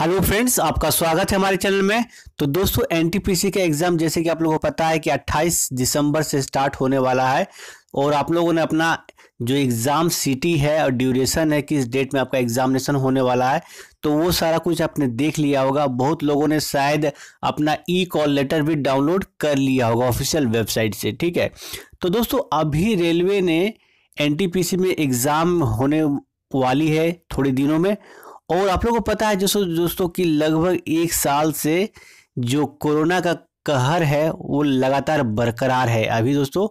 Hello friends आपका स्वागत है हमारे चैनल में तो दोस्तों एनटीपीसी का एग्ज़ाम जैसे कि आप लोगों को पता है कि 28 दिसंबर से स्टार्ट होने वाला है और आप लोगों ने अपना जो एग्ज़ाम सिटी है और ड्यूरेशन है किस डेट में आपका एग्जामिनेशन होने वाला है तो वो सारा कुछ आपने देख लिया होगा बहुत लोगों ने शायद अपना ई कॉल लेटर भी डाउनलोड कर लिया होगा ऑफिशियल वेबसाइट से ठीक है तो दोस्तों अभी रेलवे ने एन में एग्ज़ाम होने वाली है थोड़े दिनों में और आप लोगों को पता है दोस्तों दोस्तों कि लगभग एक साल से जो कोरोना का कहर है वो लगातार बरकरार है अभी दोस्तों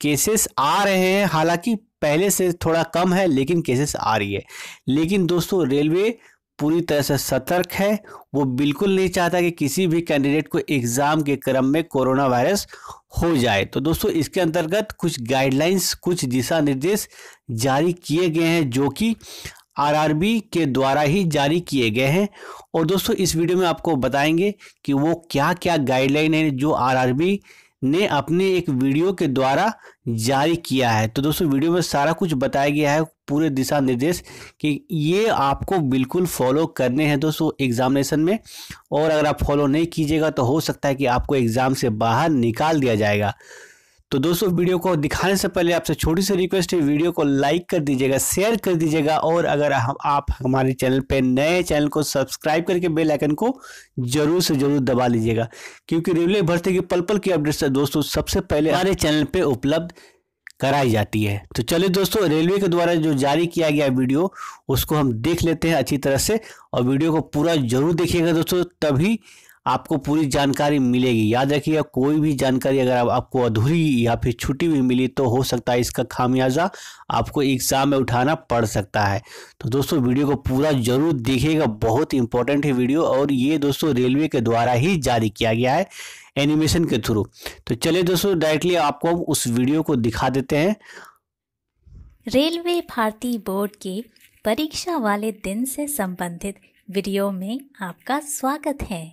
केसेस आ रहे हैं हालांकि पहले से थोड़ा कम है लेकिन केसेस आ रही है लेकिन दोस्तों रेलवे पूरी तरह से सतर्क है वो बिल्कुल नहीं चाहता कि किसी भी कैंडिडेट को एग्ज़ाम के क्रम में कोरोना वायरस हो जाए तो दोस्तों इसके अंतर्गत कुछ गाइडलाइंस कुछ दिशा निर्देश जारी किए गए हैं जो कि आरआरबी के द्वारा ही जारी किए गए हैं और दोस्तों इस वीडियो में आपको बताएंगे कि वो क्या क्या गाइडलाइन है जो आरआरबी ने अपने एक वीडियो के द्वारा जारी किया है तो दोस्तों वीडियो में सारा कुछ बताया गया है पूरे दिशा निर्देश कि ये आपको बिल्कुल फॉलो करने हैं दोस्तों एग्जामिनेशन में और अगर आप फॉलो नहीं कीजिएगा तो हो सकता है कि आपको एग्ज़ाम से बाहर निकाल दिया जाएगा तो दोस्तों वीडियो को दिखाने से पहले आपसे छोटी सी रिक्वेस्ट है वीडियो को लाइक कर दीजिएगा शेयर कर दीजिएगा और अगर हम आप हमारे चैनल पे नए चैनल को सब्सक्राइब करके बेल आइकन को जरूर से जरूर दबा लीजिएगा क्योंकि रेलवे भर्ती की पल पल की अपडेट दोस्तों सबसे पहले हमारे चैनल पर उपलब्ध कराई जाती है तो चलिए दोस्तों रेलवे के द्वारा जो जारी किया गया वीडियो उसको हम देख लेते हैं अच्छी तरह से और वीडियो को पूरा जरूर देखिएगा दोस्तों तभी आपको पूरी जानकारी मिलेगी याद रखिएगा कोई भी जानकारी अगर आप, आपको अधूरी या फिर छुट्टी हुई मिली तो हो सकता है इसका खामियाजा आपको एग्ज़ाम में उठाना पड़ सकता है तो दोस्तों वीडियो को पूरा ज़रूर देखिएगा बहुत इंपॉर्टेंट है वीडियो और ये दोस्तों रेलवे के द्वारा ही जारी किया गया है एनिमेशन के थ्रू तो चलिए दोस्तों डायरेक्टली आपको उस वीडियो को दिखा देते हैं रेलवे भारतीय बोर्ड के परीक्षा वाले दिन से संबंधित वीडियो में आपका स्वागत है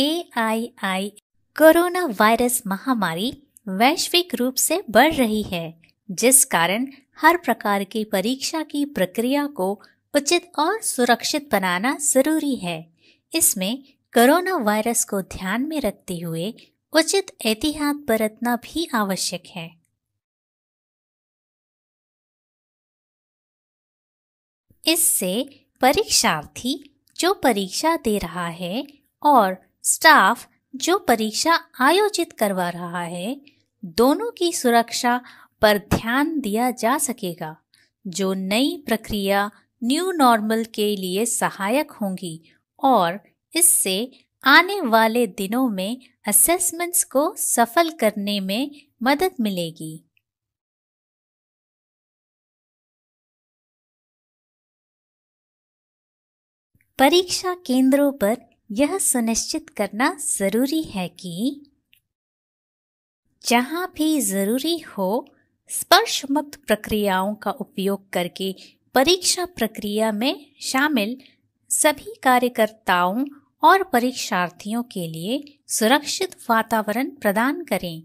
ए आई आई कोरोना वायरस महामारी वैश्विक रूप से बढ़ रही है जिस कारण हर प्रकार की परीक्षा की प्रक्रिया को उचित और सुरक्षित बनाना जरूरी है इसमें कोरोना वायरस को ध्यान में रखते हुए उचित एहतियात बरतना भी आवश्यक है इससे परीक्षार्थी जो परीक्षा दे रहा है और स्टाफ जो परीक्षा आयोजित करवा रहा है दोनों की सुरक्षा पर ध्यान दिया जा सकेगा जो नई प्रक्रिया न्यू नॉर्मल के लिए सहायक होंगी और इससे आने वाले दिनों में असेसमेंट्स को सफल करने में मदद मिलेगी परीक्षा केंद्रों पर यह सुनिश्चित करना ज़रूरी है कि जहां भी ज़रूरी हो स्पर्श मुक्त प्रक्रियाओं का उपयोग करके परीक्षा प्रक्रिया में शामिल सभी कार्यकर्ताओं और परीक्षार्थियों के लिए सुरक्षित वातावरण प्रदान करें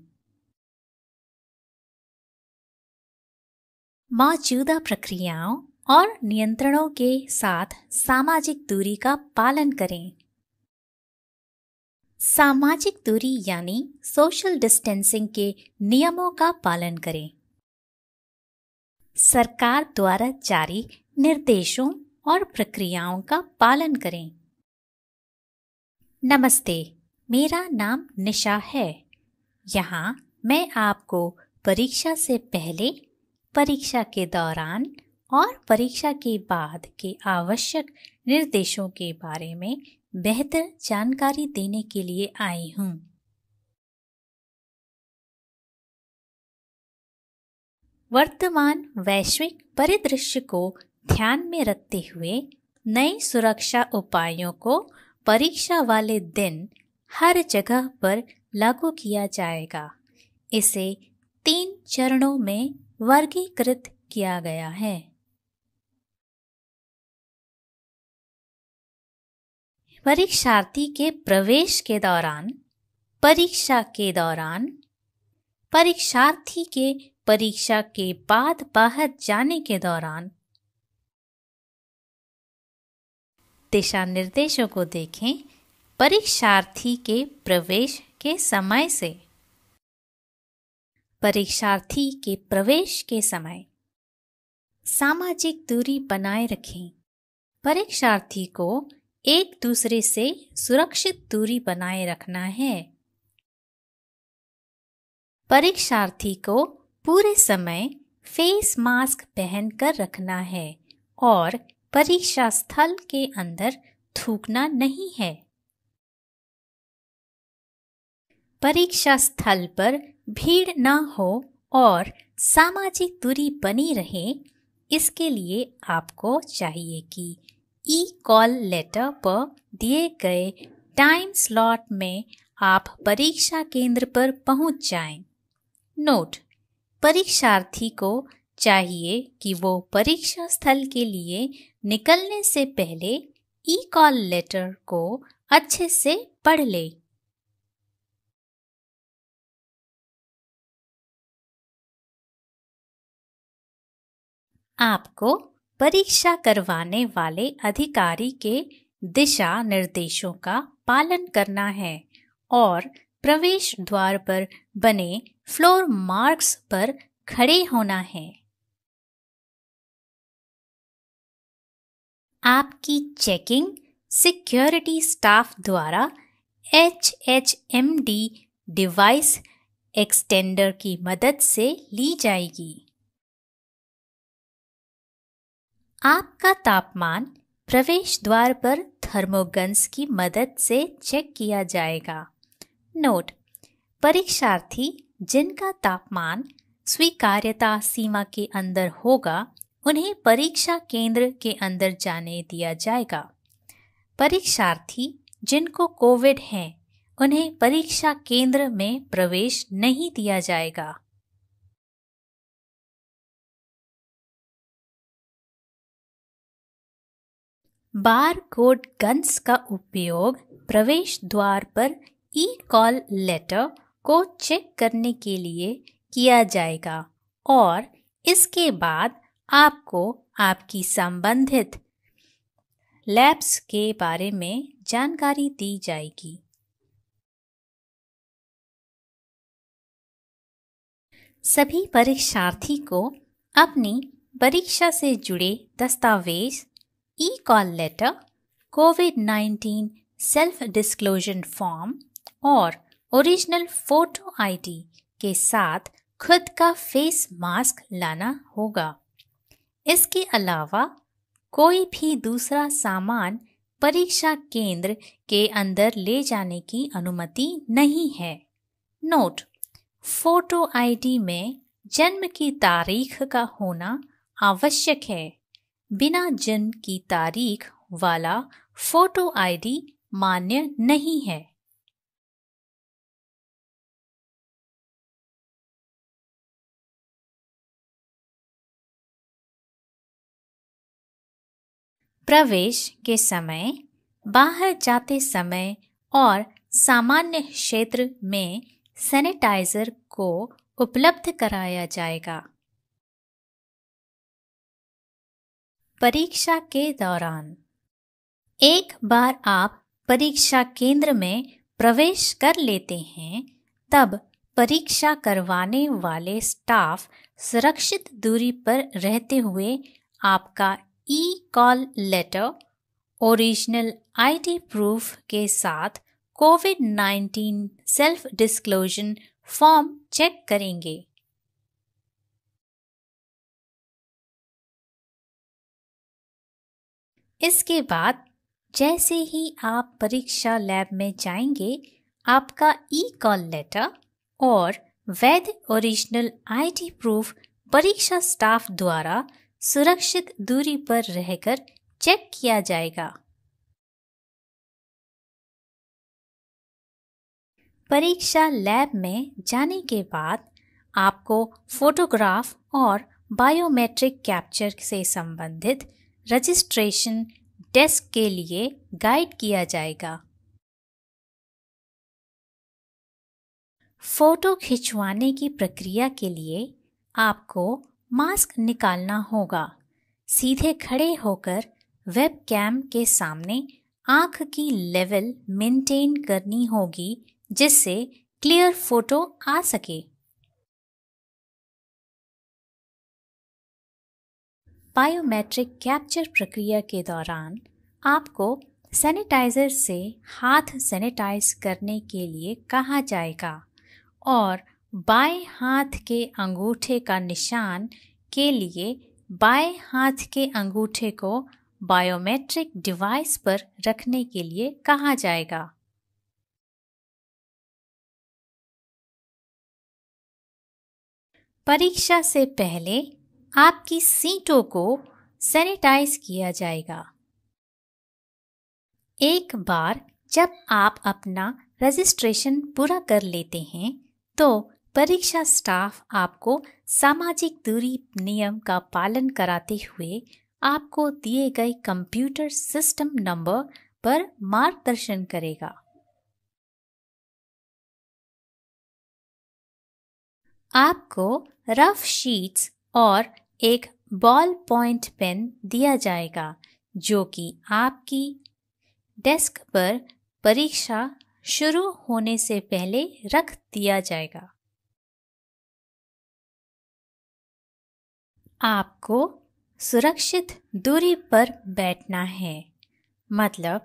मौजूदा प्रक्रियाओं और नियंत्रणों के साथ सामाजिक दूरी का पालन करें सामाजिक दूरी यानी सोशल डिस्टेंसिंग के नियमों का पालन करें सरकार द्वारा जारी निर्देशों और प्रक्रियाओं का पालन करें नमस्ते मेरा नाम निशा है यहाँ मैं आपको परीक्षा से पहले परीक्षा के दौरान और परीक्षा के बाद के आवश्यक निर्देशों के बारे में बेहतर जानकारी देने के लिए आई हूँ वर्तमान वैश्विक परिदृश्य को ध्यान में रखते हुए नए सुरक्षा उपायों को परीक्षा वाले दिन हर जगह पर लागू किया जाएगा इसे तीन चरणों में वर्गीकृत किया गया है परीक्षार्थी के प्रवेश के दौरान परीक्षा के दौरान परीक्षार्थी के परीक्षा के बाद बाहर जाने के दौरान दिशा निर्देशों को देखें परीक्षार्थी के प्रवेश के समय से परीक्षार्थी के प्रवेश के समय सामाजिक दूरी बनाए रखें परीक्षार्थी को एक दूसरे से सुरक्षित दूरी बनाए रखना है परीक्षार्थी को पूरे समय फेस मास्क पहनकर रखना है और परीक्षा स्थल के अंदर थूकना नहीं है परीक्षा स्थल पर भीड़ ना हो और सामाजिक दूरी बनी रहे इसके लिए आपको चाहिए कि ई कॉल लेटर पर दिए गए टाइम स्लॉट में आप परीक्षा केंद्र पर पहुंच जाएं। नोट परीक्षार्थी को चाहिए कि वो परीक्षा स्थल के लिए निकलने से पहले ई कॉल लेटर को अच्छे से पढ़ ले आपको परीक्षा करवाने वाले अधिकारी के दिशा निर्देशों का पालन करना है और प्रवेश द्वार पर बने फ्लोर मार्क्स पर खड़े होना है आपकी चेकिंग सिक्योरिटी स्टाफ द्वारा H H M D device extender की मदद से ली जाएगी आपका तापमान प्रवेश द्वार पर थर्मोगन्स की मदद से चेक किया जाएगा नोट परीक्षार्थी जिनका तापमान स्वीकार्यता सीमा के अंदर होगा उन्हें परीक्षा केंद्र के अंदर जाने दिया जाएगा परीक्षार्थी जिनको कोविड है उन्हें परीक्षा केंद्र में प्रवेश नहीं दिया जाएगा बार कोड गन्स का उपयोग प्रवेश द्वार पर ई कॉल लेटर को चेक करने के लिए किया जाएगा और इसके बाद आपको आपकी संबंधित लैब्स के बारे में जानकारी दी जाएगी सभी परीक्षार्थी को अपनी परीक्षा से जुड़े दस्तावेज e call letter Covid 19 self disclosure form और ओरिजिनल फोटो आईडी के साथ खुद का फेस मास्क लाना होगा इसके अलावा कोई भी दूसरा सामान परीक्षा केंद्र के अंदर ले जाने की अनुमति नहीं है नोट फोटो आईडी में जन्म की तारीख का होना आवश्यक है बिना जन्म की तारीख वाला फोटो आईडी मान्य नहीं है प्रवेश के समय बाहर जाते समय और सामान्य क्षेत्र में सैनिटाइजर को उपलब्ध कराया जाएगा परीक्षा के दौरान एक बार आप परीक्षा केंद्र में प्रवेश कर लेते हैं तब परीक्षा करवाने वाले स्टाफ सुरक्षित दूरी पर रहते हुए आपका e call letter original ID proof के साथ Covid 19 self disclosure form check करेंगे इसके बाद जैसे ही आप परीक्षा लैब में जाएंगे आपका ई कॉल लेटर और वैध ओरिजिनल आईडी प्रूफ परीक्षा स्टाफ द्वारा सुरक्षित दूरी पर रहकर चेक किया जाएगा परीक्षा लैब में जाने के बाद आपको फोटोग्राफ और बायोमेट्रिक कैप्चर से संबंधित रजिस्ट्रेशन डेस्क के लिए गाइड किया जाएगा फोटो खिंचवाने की प्रक्रिया के लिए आपको मास्क निकालना होगा सीधे खड़े होकर वेब कैम के सामने आंख की लेवल मेंटेन करनी होगी जिससे क्लियर फोटो आ सके बायोमेट्रिक कैप्चर प्रक्रिया के दौरान आपको सैनिटाइज़र से हाथ सैनिटाइज करने के लिए कहा जाएगा और बाएं हाथ के अंगूठे का निशान के लिए बाएं हाथ के अंगूठे को बायोमेट्रिक डिवाइस पर रखने के लिए कहा जाएगा परीक्षा से पहले आपकी सीटों को सैनिटाइज किया जाएगा एक बार जब आप अपना रजिस्ट्रेशन पूरा कर लेते हैं तो परीक्षा स्टाफ आपको सामाजिक दूरी नियम का पालन कराते हुए आपको दिए गए कंप्यूटर सिस्टम नंबर पर मार्गदर्शन करेगा आपको रफ शीट्स और एक बॉल पॉइंट पेन दिया जाएगा जो कि आपकी डेस्क पर परीक्षा शुरू होने से पहले रख दिया जाएगा आपको सुरक्षित दूरी पर बैठना है मतलब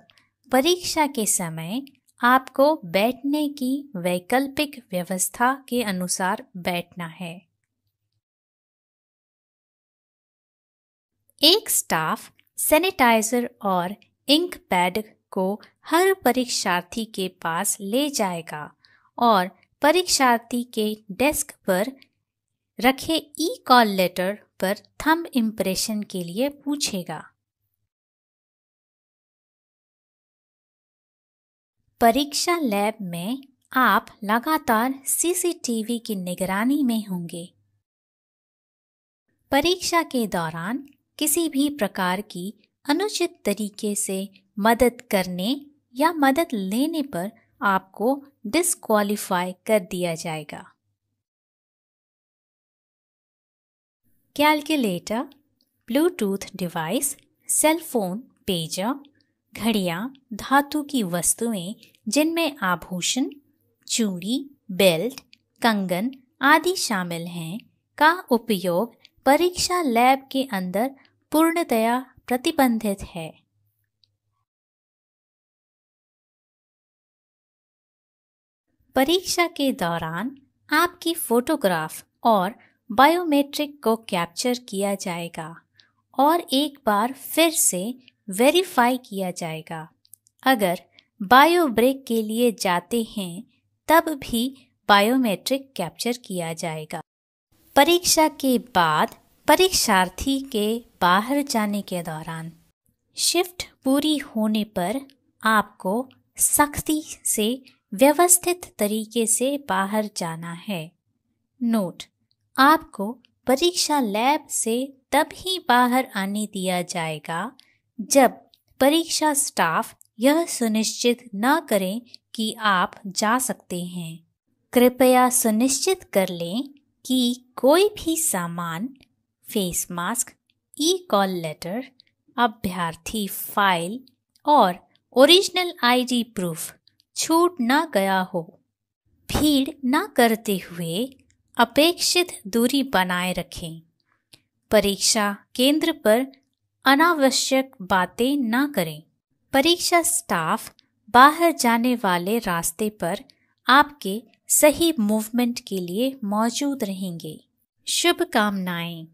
परीक्षा के समय आपको बैठने की वैकल्पिक व्यवस्था के अनुसार बैठना है एक स्टाफ सैनिटाइजर और इंक पैड को हर परीक्षार्थी के पास ले जाएगा और परीक्षार्थी के डेस्क पर रखे ई कॉल लेटर पर थंब इम्प्रेशन के लिए पूछेगा परीक्षा लैब में आप लगातार सीसीटीवी की निगरानी में होंगे परीक्षा के दौरान किसी भी प्रकार की अनुचित तरीके से मदद करने या मदद लेने पर आपको डिसक्वालीफाई कर दिया जाएगा calculator Bluetooth device cellphone pager घड़िया धातु की वस्तुएं जिनमें आभूषण चूड़ी बेल्ट कंगन आदि शामिल हैं का उपयोग परीक्षा लैब के अंदर पूर्णतया प्रतिबंधित है परीक्षा के दौरान आपकी फोटोग्राफ और बायोमेट्रिक को कैप्चर किया जाएगा और एक बार फिर से वेरीफाई किया जाएगा अगर बायो ब्रेक के लिए जाते हैं तब भी बायोमेट्रिक कैप्चर किया जाएगा परीक्षा के बाद परीक्षार्थी के बाहर जाने के दौरान शिफ्ट पूरी होने पर आपको सख्ती से व्यवस्थित तरीके से बाहर जाना है नोट आपको परीक्षा लैब से तब ही बाहर आने दिया जाएगा जब परीक्षा स्टाफ यह सुनिश्चित न करें कि आप जा सकते हैं कृपया सुनिश्चित कर लें कि कोई भी सामान face mask e call letter अभ्यर्थी फाइल और ओरिजिनल आईडी प्रूफ छूट ना गया हो भीड़ ना करते हुए अपेक्षित दूरी बनाए रखें परीक्षा केंद्र पर अनावश्यक बातें ना करें परीक्षा स्टाफ बाहर जाने वाले रास्ते पर आपके सही मूवमेंट के लिए मौजूद रहेंगे शुभकामनाएं